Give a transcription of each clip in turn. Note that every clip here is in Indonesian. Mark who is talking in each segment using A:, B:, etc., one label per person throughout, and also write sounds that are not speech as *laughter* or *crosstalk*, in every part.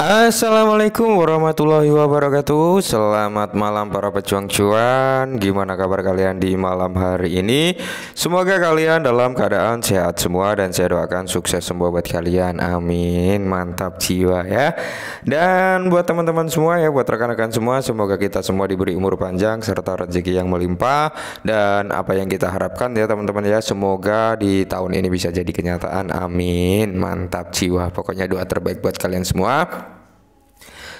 A: Assalamualaikum warahmatullahi wabarakatuh Selamat malam para pejuang cuan Gimana kabar kalian di malam hari ini Semoga kalian dalam keadaan sehat semua Dan saya doakan sukses semua buat kalian Amin Mantap jiwa ya Dan buat teman-teman semua ya Buat rekan-rekan semua Semoga kita semua diberi umur panjang Serta rezeki yang melimpah Dan apa yang kita harapkan ya teman-teman ya Semoga di tahun ini bisa jadi kenyataan Amin Mantap jiwa Pokoknya doa terbaik buat kalian semua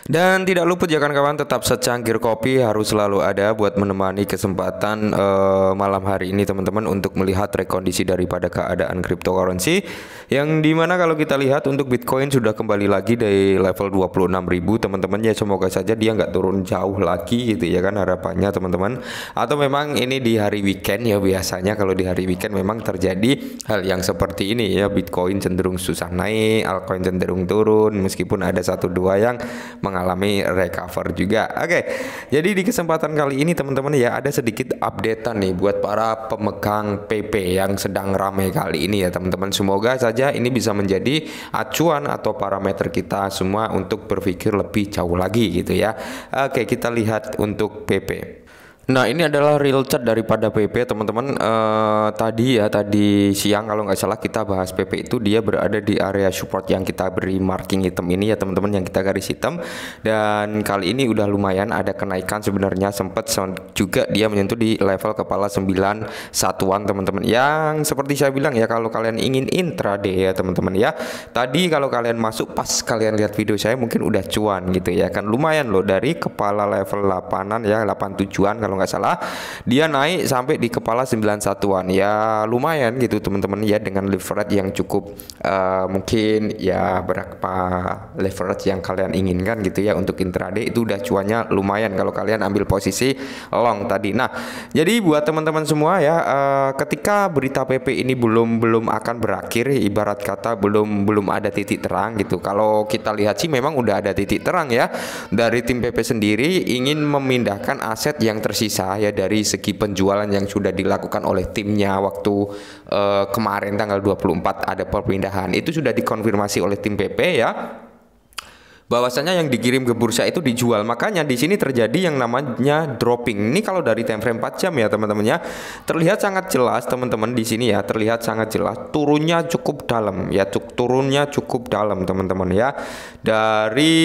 A: dan tidak luput ya kawan-kawan tetap secangkir kopi harus selalu ada buat menemani kesempatan uh, malam hari ini teman-teman untuk melihat rekondisi daripada keadaan cryptocurrency yang dimana kalau kita lihat untuk Bitcoin sudah kembali lagi dari level 26.000 teman-teman ya semoga saja dia nggak turun jauh lagi gitu ya kan harapannya teman-teman atau memang ini di hari weekend ya biasanya kalau di hari weekend memang terjadi hal yang seperti ini ya Bitcoin cenderung susah naik altcoin cenderung turun meskipun ada satu dua yang mengalami recover juga. Oke, jadi di kesempatan kali ini teman-teman ya ada sedikit updatean nih buat para pemegang PP yang sedang ramai kali ini ya teman-teman. Semoga saja ini bisa menjadi acuan atau parameter kita semua untuk berpikir lebih jauh lagi gitu ya. Oke, kita lihat untuk PP. Nah ini adalah real chat daripada PP teman-teman uh, Tadi ya tadi siang kalau nggak salah kita bahas PP itu dia berada di area support yang kita beri marking hitam ini ya teman-teman yang kita garis hitam Dan kali ini udah lumayan ada kenaikan sebenarnya sempat juga dia menyentuh di level kepala 9 satuan teman-teman Yang seperti saya bilang ya kalau kalian ingin intraday ya teman-teman ya Tadi kalau kalian masuk pas kalian lihat video saya mungkin udah cuan gitu ya kan lumayan loh dari kepala level 8an ya 8 tujuan kalau nggak salah dia naik sampai di kepala 9 satuan ya lumayan gitu teman-teman ya dengan leverage yang cukup uh, mungkin ya berapa leverage yang kalian inginkan gitu ya untuk intraday itu udah cuannya lumayan kalau kalian ambil posisi long tadi nah jadi buat teman-teman semua ya uh, ketika berita PP ini belum belum akan berakhir ibarat kata belum belum ada titik terang gitu kalau kita lihat sih memang udah ada titik terang ya dari tim PP sendiri ingin memindahkan aset yang tersisa saya dari segi penjualan yang sudah dilakukan oleh timnya waktu uh, kemarin tanggal 24 ada perpindahan itu sudah dikonfirmasi oleh tim PP ya bahwasanya yang dikirim ke bursa itu dijual. Makanya di sini terjadi yang namanya dropping. Ini kalau dari time frame 4 jam ya teman-teman ya. Terlihat sangat jelas teman-teman di sini ya, terlihat sangat jelas turunnya cukup dalam ya, cuk turunnya cukup dalam teman-teman ya. Dari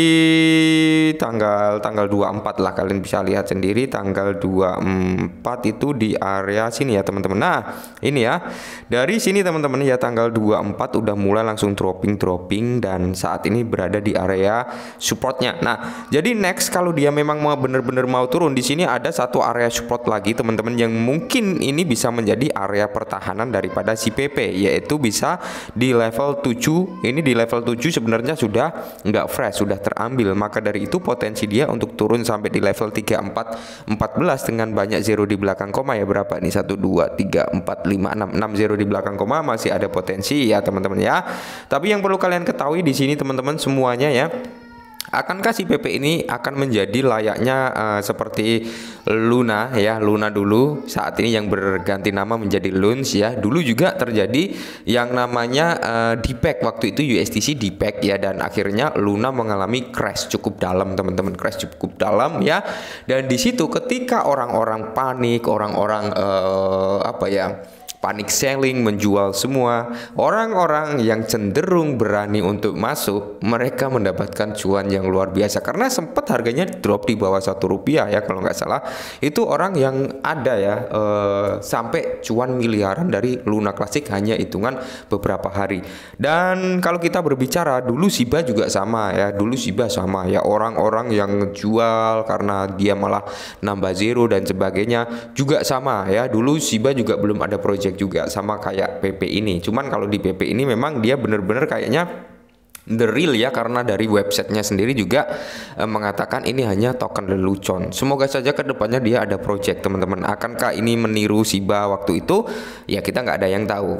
A: tanggal tanggal 24 lah kalian bisa lihat sendiri tanggal 24 itu di area sini ya teman-teman. Nah, ini ya. Dari sini teman-teman ya tanggal 24 udah mulai langsung dropping dropping dan saat ini berada di area supportnya. Nah, jadi next kalau dia memang mau bener-bener mau turun di sini ada satu area support lagi teman-teman yang mungkin ini bisa menjadi area pertahanan daripada si PP yaitu bisa di level 7. Ini di level 7 sebenarnya sudah nggak fresh, sudah terambil. Maka dari itu potensi dia untuk turun sampai di level 34 14 dengan banyak zero di belakang koma ya berapa nih 1 2 3 4 5 6 6 zero di belakang koma masih ada potensi ya teman-teman ya. Tapi yang perlu kalian ketahui di sini teman-teman semuanya ya Akankah si PP ini akan menjadi layaknya uh, seperti Luna ya, Luna dulu saat ini yang berganti nama menjadi Luns ya. Dulu juga terjadi yang namanya uh, eh, Dipek waktu itu USDC Dipek ya dan akhirnya Luna mengalami crash cukup dalam teman-teman, crash cukup dalam ya. Dan di situ ketika orang-orang panik, orang-orang uh, apa ya? panik selling menjual semua. Orang-orang yang cenderung berani untuk masuk, mereka mendapatkan cuan yang luar biasa karena sempat harganya drop di bawah satu rupiah ya kalau nggak salah. Itu orang yang ada ya eh, sampai cuan miliaran dari Luna klasik hanya hitungan beberapa hari. Dan kalau kita berbicara dulu Siba juga sama ya, dulu Siba sama ya orang-orang yang jual karena dia malah nambah zero dan sebagainya juga sama ya. Dulu Siba juga belum ada project mirip juga sama kayak PP ini. Cuman kalau di PP ini memang dia bener-bener kayaknya the real ya karena dari websitenya sendiri juga eh, mengatakan ini hanya token lelucon. Semoga saja kedepannya dia ada project teman-teman. Akankah ini meniru Siba waktu itu? Ya kita nggak ada yang tahu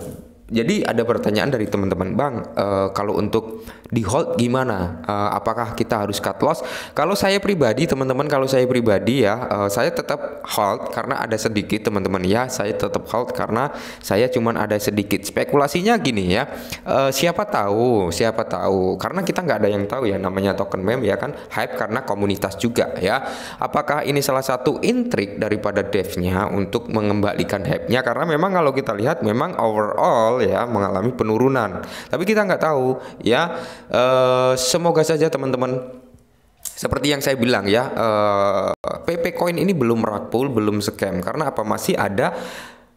A: jadi ada pertanyaan dari teman-teman bang uh, kalau untuk di hold gimana uh, apakah kita harus cut loss kalau saya pribadi teman-teman kalau saya pribadi ya uh, saya tetap hold karena ada sedikit teman-teman ya saya tetap hold karena saya cuman ada sedikit spekulasinya gini ya uh, siapa tahu siapa tahu karena kita nggak ada yang tahu ya namanya token mem ya kan hype karena komunitas juga ya apakah ini salah satu intrik daripada devnya untuk mengembalikan hype-nya karena memang kalau kita lihat memang overall ya mengalami penurunan. Tapi kita nggak tahu ya. E, semoga saja teman-teman seperti yang saya bilang ya, e, eh, PP Coin ini belum rakpul, belum scam karena apa masih ada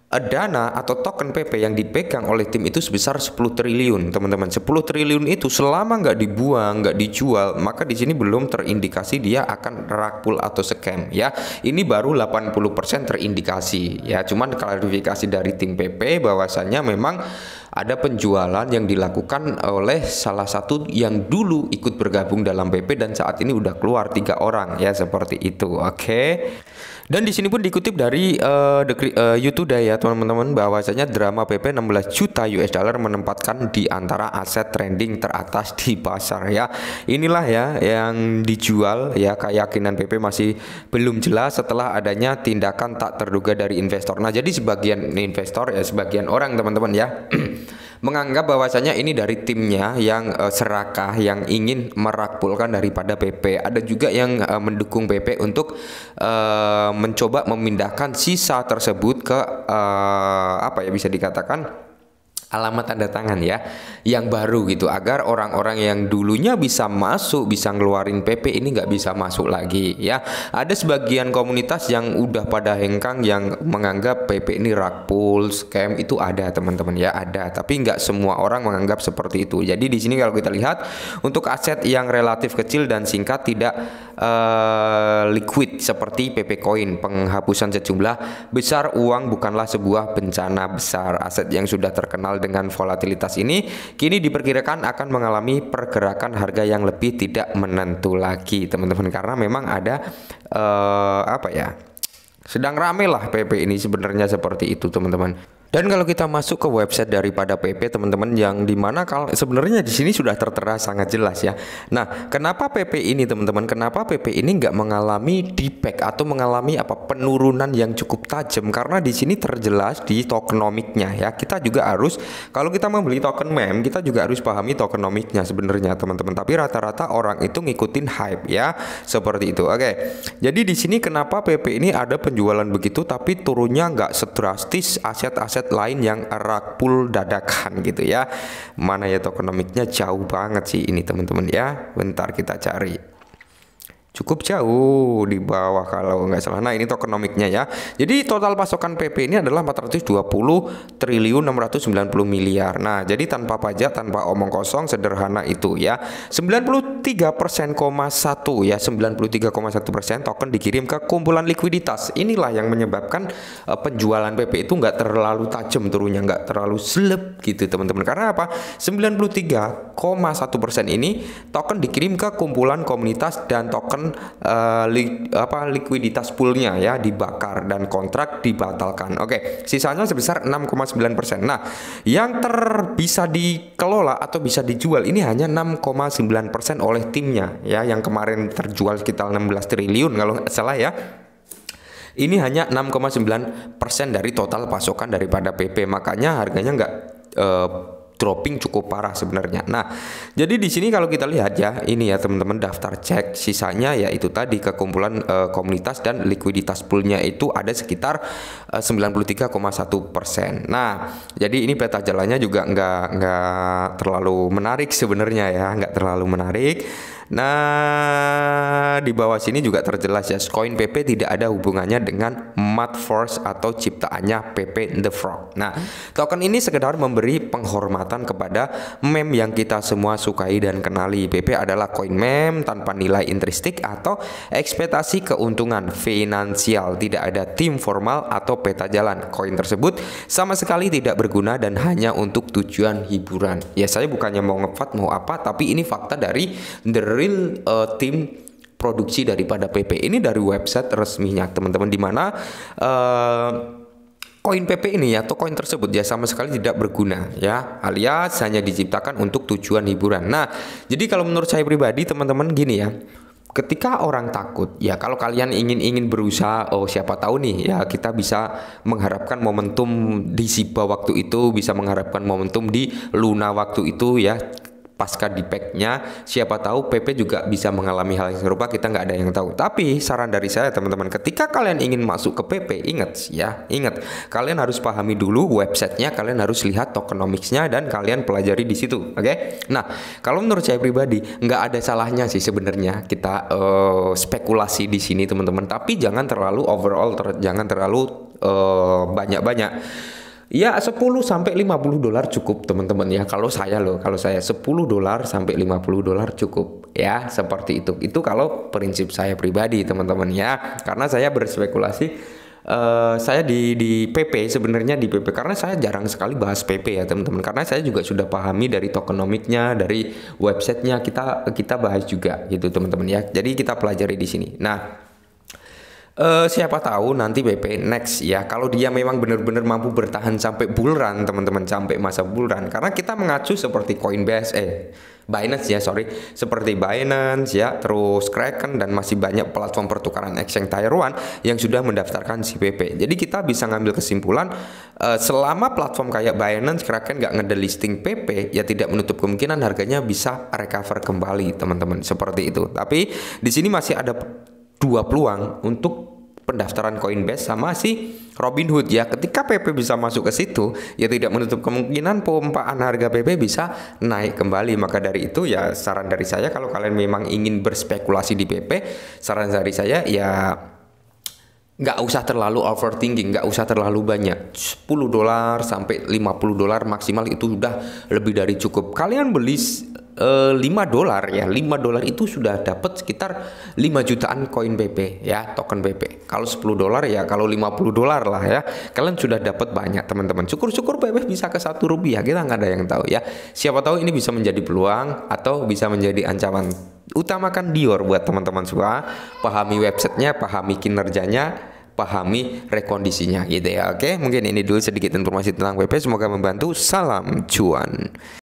A: Eh, dana atau token PP yang dipegang oleh tim itu sebesar 10 triliun teman-teman 10 triliun itu selama nggak dibuang nggak dijual maka di sini belum terindikasi dia akan rakpul atau scam ya ini baru 80% terindikasi ya cuman klarifikasi dari tim PP bahwasannya memang ada penjualan yang dilakukan oleh salah satu yang dulu ikut bergabung dalam BP dan saat ini udah keluar tiga orang ya seperti itu. Oke. Okay? Dan di sini pun dikutip dari uh, The, uh, YouTube ya teman-teman bahwasanya drama PP 16 juta US dollar menempatkan di antara aset trending teratas di pasar ya. Inilah ya yang dijual ya keyakinan PP masih belum jelas setelah adanya tindakan tak terduga dari investor. Nah, jadi sebagian investor ya sebagian orang teman-teman ya *clears throat* menganggap bahwasanya ini dari timnya yang uh, serakah yang ingin merakpulkan daripada PP. Ada juga yang uh, mendukung PP untuk uh, mencoba memindahkan sisa tersebut ke uh, apa ya bisa dikatakan alamat tanda tangan ya yang baru gitu agar orang-orang yang dulunya bisa masuk bisa ngeluarin PP ini nggak bisa masuk lagi ya ada sebagian komunitas yang udah pada hengkang yang menganggap PP ini rakpul scam itu ada teman-teman ya ada tapi nggak semua orang menganggap seperti itu jadi di sini kalau kita lihat untuk aset yang relatif kecil dan singkat tidak uh, liquid seperti PP coin penghapusan sejumlah besar uang bukanlah sebuah bencana besar aset yang sudah terkenal dengan volatilitas ini kini diperkirakan akan mengalami pergerakan harga yang lebih tidak menentu lagi teman-teman karena memang ada uh, apa ya sedang rame lah PP ini sebenarnya seperti itu teman-teman. Dan kalau kita masuk ke website daripada PP teman-teman yang dimana kalau sebenarnya di sini sudah tertera sangat jelas ya. Nah, kenapa PP ini teman-teman? Kenapa PP ini nggak mengalami dipek atau mengalami apa penurunan yang cukup tajam? Karena di sini terjelas di tokenomiknya ya. Kita juga harus kalau kita membeli token mem, kita juga harus pahami tokenomiknya sebenarnya teman-teman. Tapi rata-rata orang itu ngikutin hype ya seperti itu. Oke, jadi di sini kenapa PP ini ada penjualan begitu tapi turunnya nggak sedrastis aset-aset aset lain yang pul dadakan gitu ya. Mana ya tokenomiknya jauh banget sih ini teman-teman ya. Bentar kita cari cukup jauh di bawah kalau nggak salah. Nah ini tokenomiknya ya. Jadi total pasokan PP ini adalah 420 triliun 690 miliar. Nah jadi tanpa pajak tanpa omong kosong sederhana itu ya. 93,1 ya 93,1 persen token dikirim ke kumpulan likuiditas. Inilah yang menyebabkan uh, penjualan PP itu nggak terlalu tajam turunnya nggak terlalu seleb gitu teman-teman. Karena apa? 93,1 persen ini token dikirim ke kumpulan komunitas dan token menyalurkan uh, eh, li, apa likuiditas poolnya ya dibakar dan kontrak dibatalkan. Oke, sisanya sebesar 6,9%. Nah, yang ter bisa dikelola atau bisa dijual ini hanya 6,9% oleh timnya ya yang kemarin terjual sekitar 16 triliun kalau nggak salah ya ini hanya 6,9% dari total pasokan daripada PP makanya harganya nggak eh, dropping cukup parah sebenarnya. Nah, jadi di sini kalau kita lihat ya, ini ya teman-teman daftar cek sisanya yaitu tadi kekumpulan e, komunitas dan likuiditas poolnya itu ada sekitar e, eh, 93,1 persen. Nah, jadi ini peta jalannya juga nggak nggak terlalu menarik sebenarnya ya, nggak terlalu menarik. Nah, di bawah sini juga terjelas ya, koin PP tidak ada hubungannya dengan Mad Force atau ciptaannya PP the Frog. Nah, token ini sekedar memberi penghormatan kepada meme yang kita semua sukai dan kenali. PP adalah koin meme tanpa nilai intristik atau ekspektasi keuntungan finansial, tidak ada tim formal atau peta jalan. Koin tersebut sama sekali tidak berguna dan hanya untuk tujuan hiburan. Ya, saya bukannya mau ngefat mau apa, tapi ini fakta dari The real uh, team produksi daripada PP ini dari website resminya teman-teman di mana uh, koin PP ini ya atau koin tersebut ya sama sekali tidak berguna ya alias hanya diciptakan untuk tujuan hiburan. Nah, jadi kalau menurut saya pribadi teman-teman gini ya. Ketika orang takut, ya kalau kalian ingin ingin berusaha, oh siapa tahu nih, ya kita bisa mengharapkan momentum di Siba waktu itu, bisa mengharapkan momentum di Luna waktu itu, ya pasca di packnya siapa tahu PP juga bisa mengalami hal yang serupa kita nggak ada yang tahu tapi saran dari saya teman-teman ketika kalian ingin masuk ke PP ingat ya ingat kalian harus pahami dulu websitenya kalian harus lihat tokenomicsnya dan kalian pelajari di situ oke okay? nah kalau menurut saya pribadi nggak ada salahnya sih sebenarnya kita uh, spekulasi di sini teman-teman tapi jangan terlalu overall ter jangan terlalu banyak eh, banyak-banyak Ya 10 sampai 50 dolar cukup teman-teman ya kalau saya loh kalau saya 10 dolar sampai 50 dolar cukup ya seperti itu itu kalau prinsip saya pribadi teman-teman ya karena saya berspekulasi Uh, saya di di PP sebenarnya di PP karena saya jarang sekali bahas PP ya teman-teman karena saya juga sudah pahami dari tokenomiknya dari websitenya kita kita bahas juga gitu teman-teman ya jadi kita pelajari di sini nah Uh, siapa tahu nanti BP next ya kalau dia memang benar-benar mampu bertahan sampai bulan teman-teman sampai masa bulan karena kita mengacu seperti Coinbase eh Binance ya sorry seperti Binance ya terus Kraken dan masih banyak platform pertukaran exchange Taiwan yang sudah mendaftarkan si BP jadi kita bisa ngambil kesimpulan uh, selama platform kayak Binance Kraken nggak ngedelisting PP ya tidak menutup kemungkinan harganya bisa recover kembali teman-teman seperti itu tapi di sini masih ada dua peluang untuk pendaftaran Coinbase sama si Robinhood ya. Ketika PP bisa masuk ke situ, ya tidak menutup kemungkinan pompaan harga PP bisa naik kembali. Maka dari itu ya saran dari saya kalau kalian memang ingin berspekulasi di PP, saran dari saya ya nggak usah terlalu overthinking, nggak usah terlalu banyak. 10 dolar sampai 50 dolar maksimal itu sudah lebih dari cukup. Kalian beli Eh, lima 5 dolar ya. 5 dolar itu sudah dapat sekitar 5 jutaan koin BP ya, token BP Kalau 10 dolar ya, kalau 50 dolar lah ya. Kalian sudah dapat banyak teman-teman. Syukur-syukur BP bisa ke satu rupiah. Kita nggak ada yang tahu ya. Siapa tahu ini bisa menjadi peluang atau bisa menjadi ancaman. Utamakan Dior buat teman-teman semua. Pahami websitenya, pahami kinerjanya, pahami rekondisinya gitu ya. Oke, mungkin ini dulu sedikit informasi tentang PP. Semoga membantu. Salam cuan.